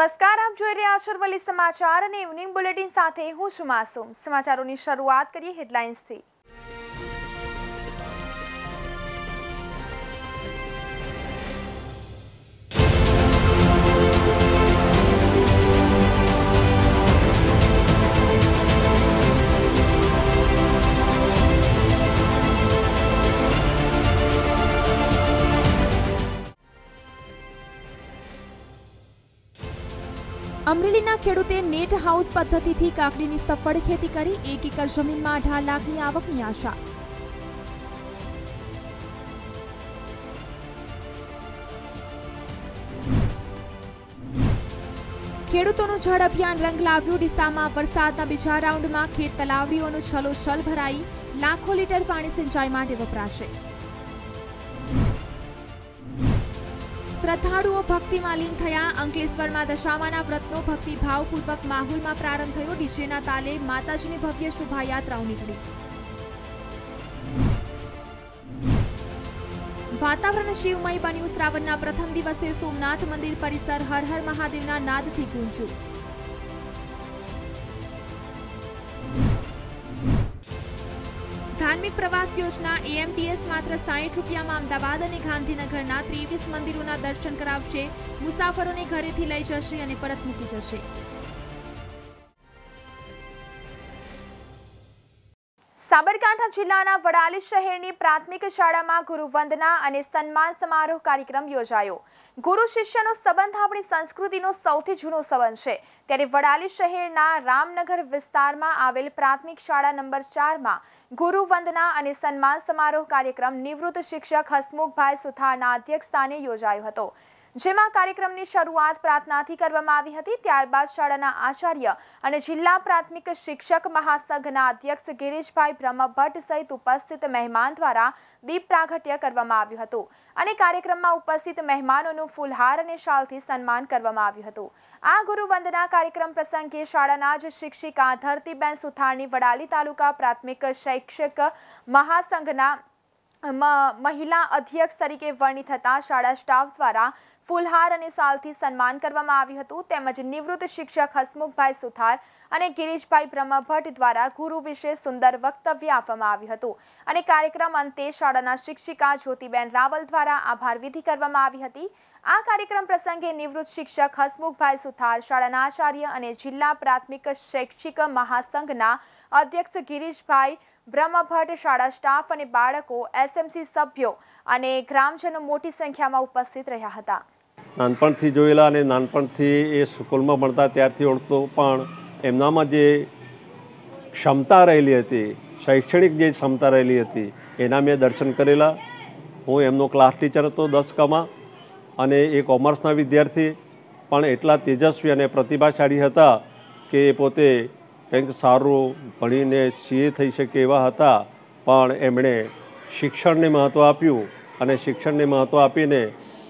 નમસ્કાર આપ જોઈ રહ્યા છો અરવલ્લી સમાચાર અને ઇવનિંગ બુલેટિન સાથે હું છું માસૂમ સમાચારોની શરૂઆત કરીએ હેડલાઇન્સથી અમરેલીના ખેડૂતે નેટ હાઉસ પદ્ધતિથી કાકડીની સફળ ખેતી કરી એક એકર જમીનમાં અઢાર લાખની આવકની આશા ખેડૂતોનું જળ અભિયાન રંગ લાવ્યું ડીસામાં વરસાદના બીજા રાઉન્ડમાં ખેત તલાવડીઓનું છલોછલ ભરાઈ લાખો લીટર પાણી સિંચાઈ માટે વપરાશે શ્રદ્ધાળુઓ ભક્તિમાં લીન થયા અંકલેશ્વરમાં દશામાના વ્રતનો ભક્તિભાવપૂર્વક માહોલમાં પ્રારંભ થયો ડીજેના તાલે માતાજીની ભવ્ય શોભાયાત્રાઓ નીકળી વાતાવરણ શિવમય બન્યું શ્રાવણના પ્રથમ દિવસે સોમનાથ મંદિર પરિસર હર હર મહાદેવના નાદથી ગુંજ્યું ધાર્મિક પ્રવાસ યોજના એએમટીએસ માત્ર સાહીઠ રૂપિયામાં અમદાવાદ અને ગાંધીનગરના ત્રેવીસ મંદિરોના દર્શન કરાવશે મુસાફરોને ઘરેથી લઈ જશે અને પરત મૂકી જશે સાબરકાંઠા જિલ્લાના વડાલી શહેરની પ્રાથમિક શાળામાં ગુરુવંદના અને સન્માન સમારોહ કાર્યક્રમ યોજાયો ગુરુ શિષ્યનો સંબંધ આપણી સંસ્કૃતિનો સૌથી જૂનો સંબંધ છે ત્યારે વડાલી શહેરના રામનગર વિસ્તારમાં આવેલ પ્રાથમિક શાળા નંબર ચારમાં ગુરુવંદના અને સન્માન સમારોહ કાર્યક્રમ નિવૃત્ત શિક્ષક હસમુખભાઈ સુથારના અધ્યક્ષસ્થાને યોજાયો હતો જેમાં કાર્યક્રમની શરૂઆત પ્રાર્થનાથી કરવામાં આવી હતી ત્યારબાદ શાળાના આચાર્ય અને જિલ્લા પ્રાથમિક શિક્ષક મહાસંઘના અધ્યક્ષ ગિરીશભાઈ બ્રહ્મભટ્ટ સહિત ઉપસ્થિત મહેમાન દ્વારા દીપ પ્રાગટ્ય કરવામાં આવ્યું હતું અને કાર્યક્રમમાં ઉપસ્થિત મહેમાનોનું ફૂલહાર અને શાલથી સન્માન કરવામાં આવ્યું હતું આ ગુરુવંદના કાર્યક્રમ પ્રસંગે શાળાના જ શિક્ષિકા ધરતીબેન સુથારની વડાલી તાલુકા પ્રાથમિક શૈક્ષિક મહાસંઘના મહિલા અધ્યક્ષ તરીકે વરણી થતાં શાળા સ્ટાફ દ્વારા ફુલહાર અને સાલથી સન્માન કરવામાં આવ્યું હતું તેમજ નિવૃત્ત શિક્ષક હસમુખભાઈ સુથાર અને ગિરીશભાઈ બ્રહ્મભટ્ટ દ્વારા ગુરુ વિશે સુંદર વક્તવ્ય આપવામાં આવ્યું હતું અને કાર્યક્રમ અંતે શાળાના શિક્ષિકા જ્યોતિબેન રાવલ દ્વારા આભાર વિધિ કરવામાં આવી હતી આ કાર્યક્રમ પ્રસંગે નિવૃત્ત શિક્ષક હસમુખભાઈ સુથાર શાળાના આચાર્ય અને જિલ્લા પ્રાથમિક શૈક્ષિક મહાસંઘના અધ્યક્ષ ગિરીશભાઈ બ્રહ્મભટ્ટ શાળા સ્ટાફ અને બાળકો એસએમસી સભ્યો અને ગ્રામજનો મોટી સંખ્યામાં ઉપસ્થિત રહ્યા હતા નાનપણથી જોયેલા અને નાનપણથી એ સ્કૂલમાં ભણતા ત્યારથી ઓળખતો પણ એમનામાં જે ક્ષમતા રહેલી હતી શૈક્ષણિક જે ક્ષમતા રહેલી હતી એના મેં દર્શન કરેલા હું એમનો ક્લાસ ટીચર હતો દસ કમાં અને એ કોમર્સના વિદ્યાર્થી પણ એટલા તેજસ્વી અને પ્રતિભાશાળી હતા કે પોતે કંઈક સારું ભણીને સીએ થઈ શકે એવા હતા પણ એમણે શિક્ષણને મહત્ત્વ આપ્યું અને શિક્ષણને મહત્ત્વ આપીને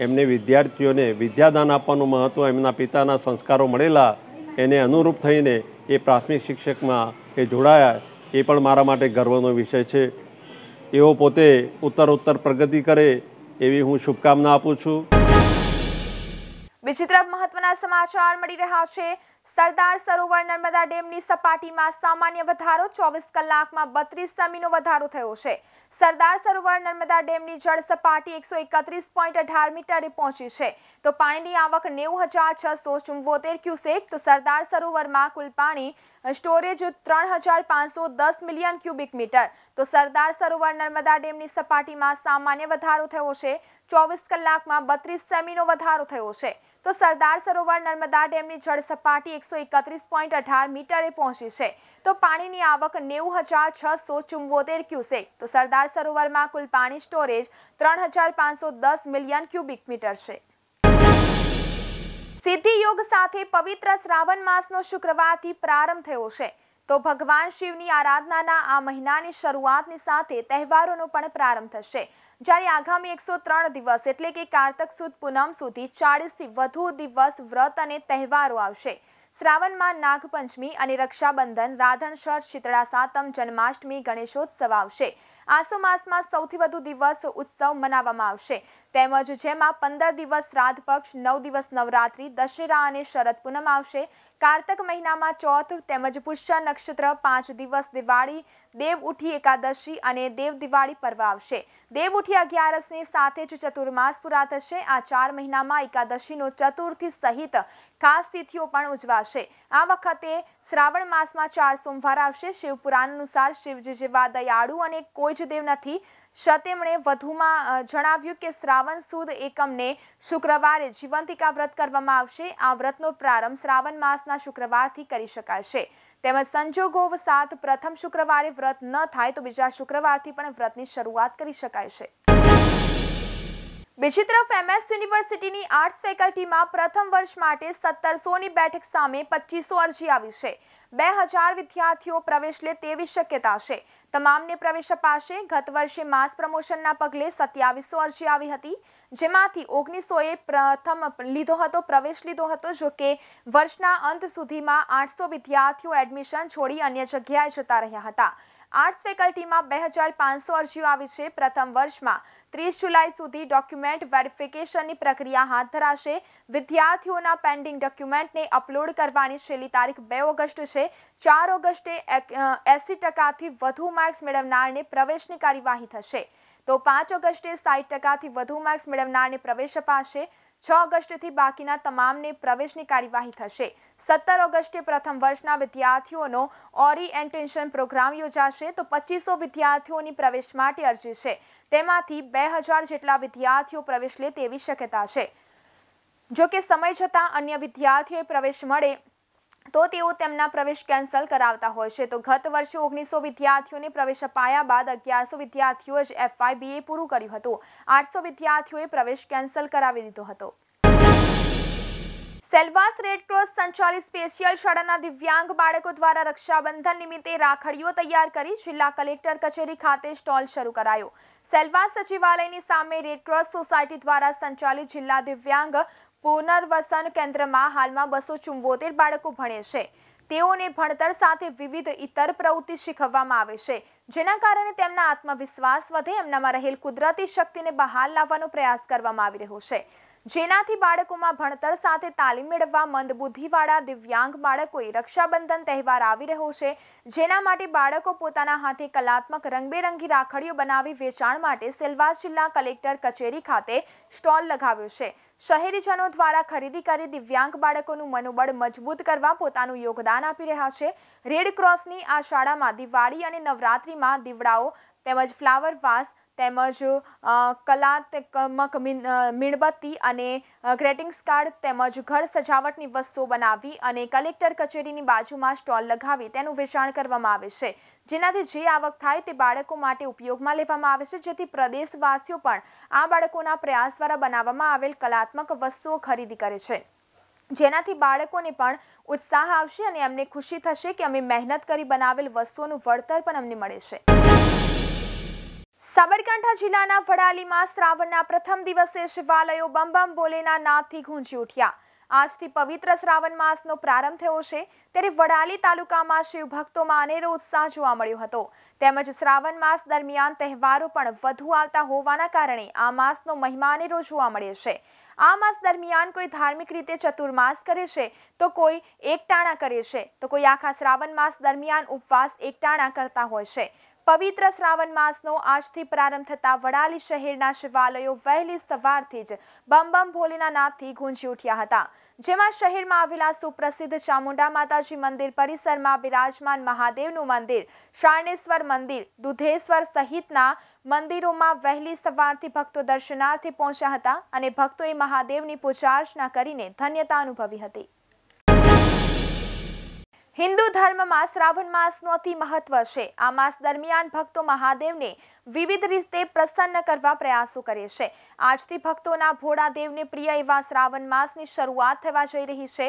એમને વિદ્યાર્થીઓને વિદ્યાદાન આપવાનું મહત્ત્વ એમના પિતાના સંસ્કારો મળેલા એને અનુરૂપ થઈને એ પ્રાથમિક શિક્ષકમાં એ જોડાયા એ પણ મારા માટે ગર્વનો વિષય છે એઓ પોતે ઉત્તર ઉત્તર પ્રગતિ કરે એવી હું શુભકામના આપું છું બીજી તરફ મહત્વના સમાચાર મળી રહ્યા છે સરદાર સરોવર નર્મદા ડેમની સપાટીમાં સામાન્ય વધારો ચોવીસ કલાકમાં બત્રીસ સેમીનો વધારો થયો છે સરદાર સરોવર નર્મદા ડેમની જળ સપાટી એકસો એકત્રીસ પોઈન્ટ અઢાર મીટરે પહોંચી છે તો પાણીની આવક નેવું હજાર છસો ચુંબોતેર ક્યુસેક તો સરદાર સરોવરમાં કુલ પાણી સ્ટોરેજ ત્રણ હજાર પાંચસો દસ મિલિયન ક્યુબિક મીટર તો સરદાર સરોવર નર્મદા ડેમની સપાટીમાં સામાન્ય વધારો થયો છે ચોવીસ કલાકમાં બત્રીસ સેમીનો વધારો થયો છે તો સરદાર સરોવર નર્મદા ડેમની જળ સપાટી એકસો એકત્રીસ પોઈન્ટ અઢાર મીટરે પહોંચી છે તો પાણીની આવક નેવું હજાર છસો ચુમ્બોતેર ક્યુસેક તો સરદાર સરોવરમાં કુલ પાણી સ્ટોરેજ ત્રણ હજાર પાંચસો દસ મિલિયન ક્યુબિક મીટર છે સિદ્ધિયોગ સાથે પવિત્ર શ્રાવણ માસનો શુક્રવારથી પ્રારંભ થયો છે તો ભગવાન શિવની આરાધનાના આ મહિનાની શરૂઆતની સાથે તહેવારોનો પણ પ્રારંભ થશે જ્યારે આગામી એકસો ત્રણ દિવસ એટલે કે કારતક સુદ પૂનમ સુધી ચાળીસથી વધુ દિવસ વ્રત અને તહેવારો આવશે શ્રાવણમાં નાગપંચમી અને રક્ષાબંધન રાધણ છઠ શીતળા સાતમ જન્માષ્ટમી ગણેશોત્સવ આવશે આસો માસમાં સૌથી વધુ દિવસ ઉત્સવ મનાવવામાં આવશે તેમજ જેમાં પંદર દિવસ શ્રાદ્ધ પક્ષ નવ દિવસ નવરાત્રી દશેરા અને શરદ પૂનમ આવશે કાર્તક મહિનામાં ચોથ તેમજ પુષ્ય નક્ષત્ર પાંચ દિવસ દિવાળી દેવ ઉઠી એકાદશી અને દેવ દિવાળી પર્વ આવશે દેવ ઉઠી અગિયારસની સાથે જ ચતુર્માસ પૂરા થશે આ ચાર મહિનામાં એકાદશીનો ચતુર્થી સહિત ખાસ તિથિઓ પણ ઉજવાશે આ વખતે શ્રાવણ માસમાં ચાર સોમવાર આવશે શિવપુરાણ અનુસાર શિવજી જેવા દયાળુ અને કોઈ જ મનોજ દેવનાથી સતેમણે વધુમાં જણાવ્યું કે શ્રાવણ સુદ એકમને શુક્રવારે જીવંતિકા વ્રત કરવામાં આવશે આ વ્રતનો પ્રારંભ શ્રાવણ માસના શુક્રવારથી કરી શકાશે તેમજ સંજોગો સંજોગોવસાત પ્રથમ શુક્રવારે વ્રત ન થાય તો બીજા શુક્રવારથી પણ વ્રતની શરૂઆત કરી શકાય છે બીજી તરફ એમએસ યુનિવર્સિટીની આર્ટ્સ ફેકલ્ટીમાં પ્રથમ વર્ષ માટે સત્તરસોની બેઠક સામે પચીસો અરજી આવી છે બે હજાર વિદ્યાર્થીઓ પ્રવેશ લે તેવી શક્યતા છે તમામને પ્રવેશ અપાશે ગત વર્ષે માસ પ્રમોશનના પગલે સત્યાવીસો અરજી આવી હતી જેમાંથી ઓગણીસોએ પ્રથમ લીધો હતો પ્રવેશ લીધો હતો જો કે વર્ષના અંત સુધીમાં આઠસો વિદ્યાર્થીઓ એડમિશન છોડી અન્ય જગ્યાએ જતા રહ્યા હતા આર્ટસ ફેકલ્ટીમાં બે હજાર પાંચસો અરજીઓ આવી છે પ્રથમ વર્ષમાં ત્રીસ જુલાઈ સુધી ડોક્યુમેન્ટ વેરિફિકેશનની પ્રક્રિયા હાથ ધરાશે વિદ્યાર્થીઓના પેન્ડિંગ ડોક્યુમેન્ટને અપલોડ કરવાની છેલ્લી તારીખ બે ઓગસ્ટ છે ચાર ઓગસ્ટે એસી ટકાથી વધુ માર્ક્સ મેળવનારને પ્રવેશની કાર્યવાહી થશે તો પાંચ ઓગસ્ટે સાઠ ટકાથી વધુ માર્ક્સ મેળવનારને પ્રવેશ અપાશે છ ઓગસ્ટથી બાકીના તમામને પ્રવેશની કાર્યવાહી થશે સત્તર ઓગસ્ટે પ્રથમ વર્ષના વિદ્યાર્થીઓનો ઓરિએન્ટેશન પ્રોગ્રામ યોજાશે તો પચીસો વિદ્યાર્થીઓની પ્રવેશ માટે અરજી છે તેમાંથી બે હજાર જેટલા વિદ્યાર્થીઓ પ્રવેશ લે તેવી શક્યતા છે જો કે સમય જતાં અન્ય વિદ્યાર્થીઓએ પ્રવેશ મળે તો તેઓ તેમના પ્રવેશ કેન્સલ કરાવતા હોય છે તો ગત વર્ષે ઓગણીસો વિદ્યાર્થીઓને પ્રવેશ અપાયા બાદ અગિયારસો વિદ્યાર્થીઓ જ એફઆઈબીએ પૂરું કર્યું હતું આઠસો વિદ્યાર્થીઓએ પ્રવેશ કેન્સલ કરાવી દીધો હતો સેલવાસ રેડક્રોસ સંચાલિત સ્પેશિયલ શાળાના દિવ્યાંગ બાળકો દ્વારા રક્ષાબંધન નિમિત્તે રાખડીઓ તૈયાર કરી જિલ્લા કલેક્ટર કચેરી ખાતે સ્ટોલ શરૂ કરાયો સેલવાસ સચિવાલયની સામે રેડક્રોસ સોસાયટી દ્વારા સંચાલિત જિલ્લા દિવ્યાંગ પુનર્વસન કેન્દ્રમાં હાલમાં બસો ચુંબોતેર બાળકો ભણે છે તેઓને ભણતર સાથે વિવિધ ઇતર પ્રવૃત્તિ શીખવવામાં આવે છે જેના કારણે તેમના આત્મવિશ્વાસ વધે એમનામાં રહેલ કુદરતી શક્તિને બહાર લાવવાનો પ્રયાસ કરવામાં આવી રહ્યો છે જેનાથી બાળકોમાં ભણતર સાથે તાલીમ મેળવવા મંદબુદ્ધિવાળા દિવ્યાંગ બાળકોએ રક્ષાબંધન તહેવાર આવી રહ્યો છે જેના માટે બાળકો પોતાના હાથે કલાત્મક રંગબેરંગી રાખડીઓ બનાવી વેચાણ માટે સેલવાસ જિલ્લા કલેક્ટર કચેરી ખાતે સ્ટોલ લગાવ્યો છે શહેરીજનો દ્વારા ખરીદી કરી દિવ્યાંગ બાળકોનું મનોબળ મજબૂત કરવા પોતાનું યોગદાન આપી રહ્યા છે રેડ ક્રોસની આ શાળામાં દિવાળી અને નવરાત્રિમાં દીવડાઓ તેમજ ફ્લાવર વાસ તેમજ કલાત્મક મીણબત્તી અને ગ્રેટિંગ્સ કાર્ડ તેમજ ઘર સજાવટની વસ્તુઓ બનાવી અને કલેક્ટર કચેરીની બાજુમાં સ્ટોલ લગાવી તેનું વેચાણ કરવામાં આવે છે જેનાથી જે આવક થાય તે બાળકો માટે ઉપયોગમાં લેવામાં આવે છે જેથી પ્રદેશવાસીઓ પણ આ બાળકોના પ્રયાસ દ્વારા બનાવવામાં આવેલ કલાત્મક વસ્તુઓ ખરીદી કરે છે જેનાથી બાળકોને પણ ઉત્સાહ આવશે અને એમને ખુશી થશે કે અમે મહેનત કરી બનાવેલ વસ્તુઓનું વળતર પણ અમને મળે છે સાબરકાંઠા જિલ્લાના વડાલીમાં શ્રાવણના પ્રથમ દિવસે શિવાલયો બમ બોલેના નાદથી ગુંજી ઉઠ્યા આજથી પવિત્ર શ્રાવણ માસનો પ્રારંભ થયો છે ત્યારે વડાલી તાલુકામાં શિવભક્તોમાં અનેરો ઉત્સાહ જોવા મળ્યો હતો તેમજ શ્રાવણ માસ દરમિયાન તહેવારો પણ વધુ આવતા હોવાના કારણે આ માસનો મહિમા અનેરો જોવા મળે છે આ માસ દરમિયાન કોઈ ધાર્મિક રીતે ચતુર્માસ કરે છે તો કોઈ એકટાણા કરે છે તો કોઈ આખા શ્રાવણ માસ દરમિયાન ઉપવાસ એકટાણા કરતા હોય છે પવિત્ર શ્રાવણ માસનો આજથી પ્રારંભ થતા વડાલી શહેરના શિવાલયો વહેલી સવારથી જ બમ બમ ભોલેના નાથથી ગુંજી ઉઠ્યા હતા જેમાં શહેરમાં આવેલા સુપ્રસિદ્ધ ચામુંડા માતાજી મંદિર પરિસરમાં બિરાજમાન મહાદેવનું મંદિર શારણેશ્વર મંદિર દુધેશ્વર સહિતના મંદિરોમાં વહેલી સવારથી ભક્તો દર્શનાર્થે પહોંચ્યા હતા અને ભક્તોએ મહાદેવની પૂજા અર્ચના કરીને ધન્યતા અનુભવી હતી હિન્દુ ધર્મમાં શ્રાવણ માસનું અતિ મહત્વ છે આ માસ દરમિયાન ભક્તો મહાદેવને વિવિધ રીતે પ્રસન્ન કરવા પ્રયાસો કરે છે આજથી ભક્તોના ભોળાદેવને પ્રિય એવા શ્રાવણ માસની શરૂઆત થવા જઈ રહી છે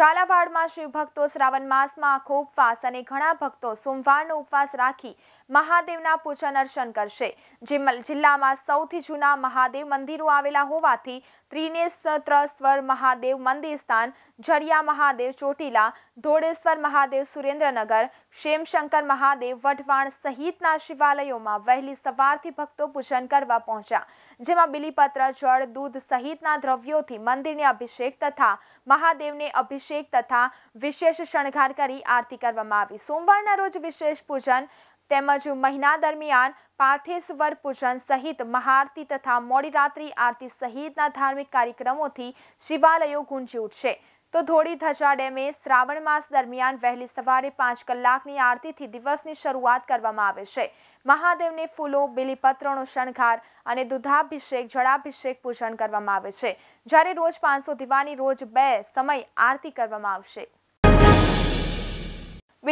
ઝાલાવાડમાં શિવભક્તો શ્રાવણ માસમાં આખો ઉપવાસ અને ઘણા ભક્તો સોમવારનો ઉપવાસ રાખી મહાદેવના પૂજન અર્ચન કરશે જિલ્લામાં સૌથી જૂના મહાદેવ મંદિરો આવેલા હોવાથી ત્રિનેત્રેશ્વર મહાદેવ મંદિર સ્થાન જડિયા મહાદેવ ચોટીલા ધોળેશ્વર મહાદેવ સુરેન્દ્રનગર શેમશંકર મહાદેવ વઢવાણ સહિતના શિવાલયોમાં વહેલી સવારથી ભક્તો પૂજન કરવા પહોંચ્યા જેમાં બિલીપત્ર જળ દૂધ સહિતના દ્રવ્યોથી મંદિરને અભિષેક તથા મહાદેવને અભિષેક તથા વિશેષ શણગાર કરી આરતી કરવામાં આવી સોમવારના રોજ વિશેષ પૂજન તેમજ મહિના દરમિયાન પાર્થેશ્વર પૂજન સહિત મહાઆરતી તથા મોડી રાત્રિ આરતી સહિતના ધાર્મિક કાર્યક્રમોથી શિવાલયો ગુંજી ઉઠશે તો ધોળી ધજા ડેમે શ્રાવણ માસ દરમિયાન વહેલી સવારે પાંચ કલાકની આરતીથી દિવસની શરૂઆત કરવામાં આવે છે મહાદેવને ફૂલો બિલીપત્રનો શણગાર અને દુધાભિષેક જળાભિષેક પૂજન કરવામાં આવે છે જ્યારે રોજ પાંચસો દીવાની રોજ બે સમય આરતી કરવામાં આવશે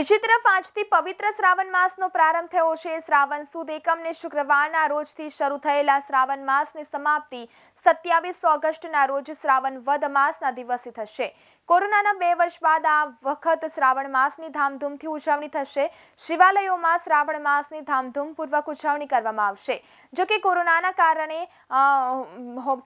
બીજી તરફ આજથી પવિત્ર શ્રાવણ માસનો પ્રારંભ થયો છે શ્રાવણ સુદ એકમને શુક્રવારના રોજથી શરૂ થયેલા શ્રાવણ માસની સમાપ્તિ સત્યાવીસ ઓગસ્ટના રોજ શ્રાવણ વદ માસના દિવસે થશે કોરોનાના બે વર્ષ બાદ આ વખત શ્રાવણ માસની ધામધૂમથી ઉજવણી થશે શિવાલયોમાં શ્રાવણ માસની ધામધૂમપૂર્વક ઉજવણી કરવામાં આવશે જો કે કોરોનાના કારણે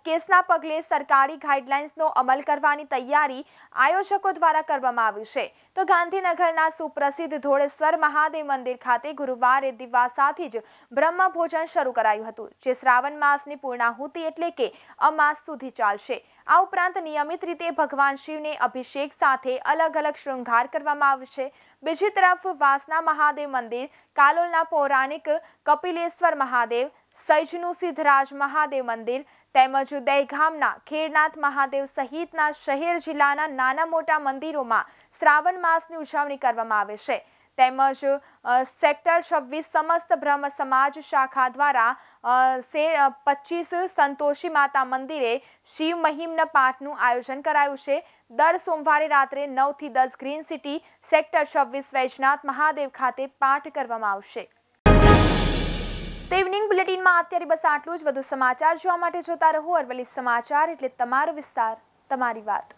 કેસના પગલે સરકારી ગાઈડલાઇન્સનો અમલ કરવાની તૈયારી આયોજકો દ્વારા કરવામાં આવી છે તો ગાંધીનગરના સુપ્રસિદ્ધ ધોળેશ્વર મહાદેવ મંદિર ખાતે ગુરુવારે દિવા સાથે જ બ્રહ્મભોજન શરૂ કરાયું હતું જે શ્રાવણ માસની પૂર્ણાહુતિ એટલે કે અમાસ સુધી ચાલશે આ ઉપરાંત નિયમિત રીતે ભગવાન શિવને અભિષેક સાથે અલગ અલગ શૃંગાર કરવામાં આવશે બીજી તરફ વાસના મહાદેવ મંદિર કાલોલના પૌરાણિક કપિલેશ્વર મહાદેવ સૈજનું સિદ્ધરાજ મહાદેવ મંદિર તેમજ દહેગામના ખેરનાથ મહાદેવ સહિતના શહેર જિલ્લાના નાના મોટા મંદિરોમાં શ્રાવણ માસની ઉજવણી કરવામાં આવે છે તેમજ સેક્ટર છવ્વીસ સમસ્ત બ્રહ્મ સમાજ શાખા દ્વારા સે પચીસ સંતોષી માતા મંદિરે શિવ મહિમ્ન પાઠનું આયોજન કરાયું છે દર સોમવારે રાત્રે નવથી દસ ગ્રીન સિટી સેક્ટર છવ્વીસ વૈજનાથ મહાદેવ ખાતે પાઠ કરવામાં આવશે તો ઇવનિંગ બુલેટિનમાં અત્યારે બસ આટલું જ વધુ સમાચાર જોવા માટે જોતા રહો અરવલ્લી સમાચાર એટલે તમારો વિસ્તાર તમારી વાત